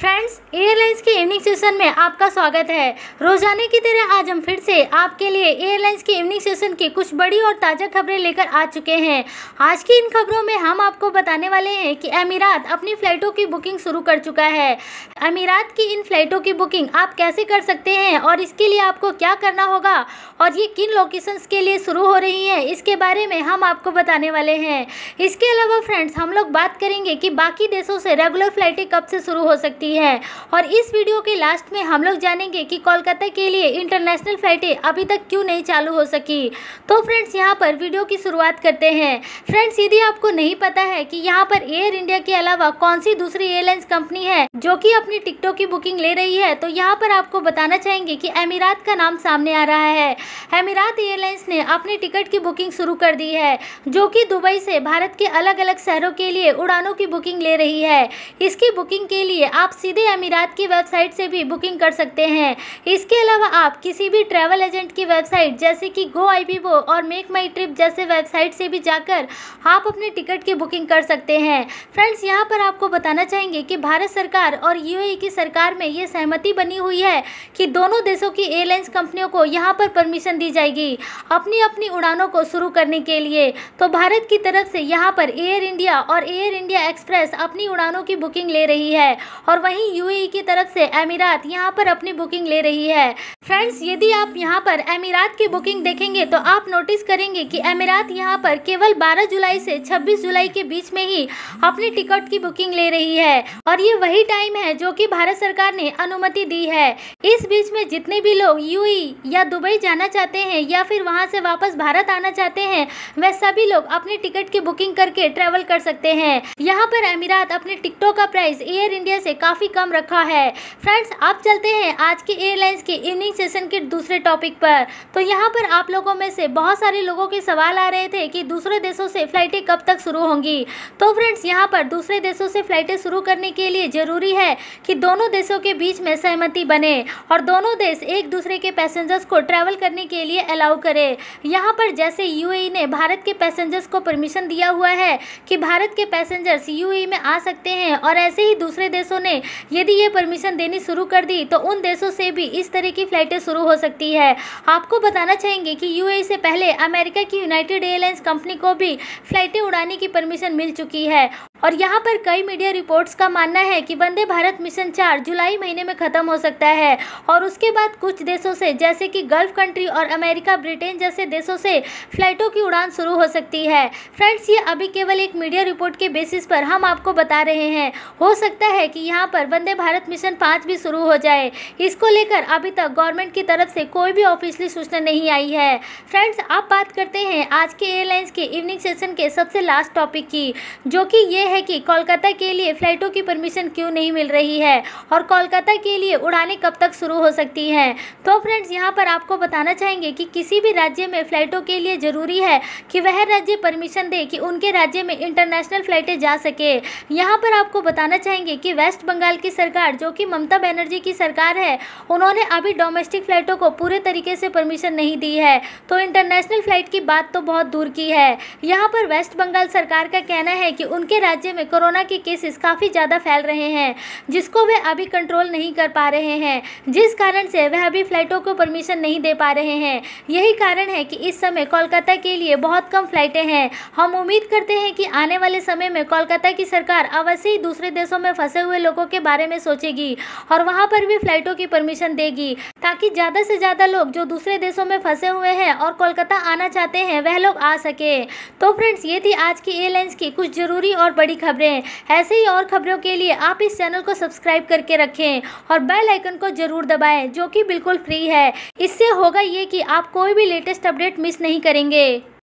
friends airlines के evening session में आपका स्वागत है रोजाने की तरह आज हम फिर से आपके लिए एयरलाइंस के इवनिंग सेशन की कुछ बड़ी और ताज़ा खबरें लेकर आ चुके हैं आज की इन खबरों में हम आपको बताने वाले हैं कि अमीरात अपनी फ़्लाइटों की बुकिंग शुरू कर चुका है अमीरात की इन फ़्लाइटों की बुकिंग आप कैसे कर सकते हैं और इसके लिए आपको क्या करना होगा और ये किन लोकेशंस के लिए शुरू हो रही हैं इसके बारे में हम आपको बताने वाले हैं इसके अलावा फ्रेंड्स हम लोग बात करेंगे कि बाकी देशों से रेगुलर फ्लाइटें कब से शुरू हो सकती रही है और इस वीडियो के लास्ट में हम लोग जानेंगे कि कोलकाता के लिए इंटरनेशनल फ़्लाइटें अभी तक क्यों नहीं चालू हो सकी तो फ्रेंड्स यहाँ पर वीडियो की शुरुआत करते हैं फ्रेंड्स यदि आपको नहीं पता है कि यहाँ पर एयर इंडिया के अलावा कौन सी दूसरी एयरलाइंस कंपनी है जो कि अपनी टिकटों की बुकिंग ले रही है तो यहाँ पर आपको बताना चाहेंगे कि अमीरात का नाम सामने आ रहा है अमीरात एयरलाइंस ने अपनी टिकट की बुकिंग शुरू कर दी है जो कि दुबई से भारत के अलग अलग शहरों के लिए उड़ानों की बुकिंग ले रही है इसकी बुकिंग के लिए आप सीधे अमीरात की वेबसाइट से भी बुकिंग कर सकते हैं इसके अलावा आप किसी भी ट्रैवल एजेंट की वेबसाइट जैसे कि गो आई और मेक माई ट्रिप जैसे वेबसाइट से भी जाकर आप अपने टिकट की बुकिंग कर सकते हैं फ्रेंड्स यहाँ पर आपको बताना चाहेंगे कि भारत सरकार और यू की सरकार में ये सहमति बनी हुई है कि दोनों देशों की एयरलाइंस कंपनियों को यहाँ पर परमिशन दी जाएगी अपनी अपनी उड़ानों को शुरू करने के लिए तो भारत की तरफ से यहाँ पर एयर इंडिया और एयर इंडिया एक्सप्रेस अपनी उड़ानों की बुकिंग ले रही है और वहीं यूएई की तरफ से अमीरात यहाँ पर अपनी बुकिंग ले रही है फ्रेंड्स यदि आप यहाँ पर अमीरात की बुकिंग देखेंगे तो आप नोटिस करेंगे कि अमीरात यहाँ पर केवल 12 जुलाई से 26 जुलाई के बीच में ही अपनी टिकट की बुकिंग ले रही है और ये वही टाइम है जो कि भारत सरकार ने अनुमति दी है इस बीच में जितने भी लोग यू या दुबई जाना चाहते हैं या फिर वहाँ से वापस भारत आना चाहते हैं वह सभी लोग अपने टिकट की बुकिंग करके ट्रेवल कर सकते हैं यहाँ पर अमीरात अपने टिकटों का प्राइस एयर इंडिया से काफी काफ़ी कम रखा है फ्रेंड्स आप चलते हैं आज के एयरलाइंस के इवनिंग सेशन के दूसरे टॉपिक पर तो यहाँ पर आप लोगों में से बहुत सारे लोगों के सवाल आ रहे थे कि दूसरे देशों से फ़्लाइटें कब तक शुरू होंगी तो फ्रेंड्स यहाँ पर दूसरे देशों से फ़्लाइटें शुरू करने के लिए ज़रूरी है कि दोनों देशों के बीच में सहमति बने और दोनों देश एक दूसरे के पैसेंजर्स को ट्रैवल करने के लिए अलाउ करें यहाँ पर जैसे यू e ने भारत के पैसेंजर्स को परमिशन दिया हुआ है कि भारत के पैसेंजर्स यू e में आ सकते हैं और ऐसे ही दूसरे देशों ने यदि ये परमिशन देनी शुरू कर दी तो उन देशों से भी इस तरह की फ़्लाइटें शुरू हो सकती है आपको बताना चाहेंगे कि यू e से पहले अमेरिका की यूनाइटेड एयरलाइंस कंपनी को भी फ़्लाइटें उड़ाने की परमिशन मिल चुकी है और यहाँ पर कई मीडिया रिपोर्ट्स का मानना है कि वंदे भारत मिशन चार जुलाई महीने में ख़त्म हो सकता है और उसके बाद कुछ देशों से जैसे कि गल्फ कंट्री और अमेरिका ब्रिटेन जैसे देशों से फ्लाइटों की उड़ान शुरू हो सकती है फ्रेंड्स ये अभी केवल एक मीडिया रिपोर्ट के बेसिस पर हम आपको बता रहे हैं हो सकता है कि यहाँ पर वंदे भारत मिशन पाँच भी शुरू हो जाए इसको लेकर अभी तक गवर्नमेंट की तरफ से कोई भी ऑफिशियली सूचना नहीं आई है फ्रेंड्स आप बात करते हैं आज के एयरलाइंस के इवनिंग सेशन के सबसे लास्ट टॉपिक की जो कि ये है कि कोलकाता के लिए फ़्लाइटों की परमिशन क्यों नहीं मिल रही है और कोलकाता के लिए उड़ानें कब तक शुरू हो सकती हैं तो फ्रेंड्स यहाँ पर आपको बताना चाहेंगे कि किसी भी राज्य में फ़्लाइटों के लिए ज़रूरी है कि वह राज्य परमिशन दे कि उनके राज्य में इंटरनेशनल फ़्लाइटें जा सके यहाँ पर आपको बताना चाहेंगे कि वेस्ट बंगाल की सरकार जो कि ममता बनर्जी की सरकार है उन्होंने अभी डोमेस्टिक फ़्लाइटों को पूरे तरीके से परमिशन नहीं दी है तो इंटरनेशनल फ़्लाइट की बात तो बहुत दूर की है यहाँ पर वेस्ट बंगाल सरकार का कहना है कि उनके राज्य राज्य में कोरोना के केसेस काफ़ी ज़्यादा फैल रहे हैं जिसको वे अभी कंट्रोल नहीं कर पा रहे हैं जिस कारण से वह अभी फ़्लाइटों को परमिशन नहीं दे पा रहे हैं यही कारण है कि इस समय कोलकाता के लिए बहुत कम फ्लाइटें हैं हम उम्मीद करते हैं कि आने वाले समय में कोलकाता की सरकार अवश्य ही दूसरे देशों में फंसे हुए लोगों के बारे में सोचेगी और वहाँ पर भी फ्लाइटों की परमिशन देगी ताकि ज़्यादा से ज़्यादा लोग जो दूसरे देशों में फंसे हुए हैं और कोलकाता आना चाहते हैं वह लोग आ सके तो फ्रेंड्स ये थी आज की एयरलाइंस की कुछ ज़रूरी और बड़ी बड़ी खबरें ऐसे ही और खबरों के लिए आप इस चैनल को सब्सक्राइब करके रखें और बेल आइकन को ज़रूर दबाएं जो कि बिल्कुल फ्री है इससे होगा ये कि आप कोई भी लेटेस्ट अपडेट मिस नहीं करेंगे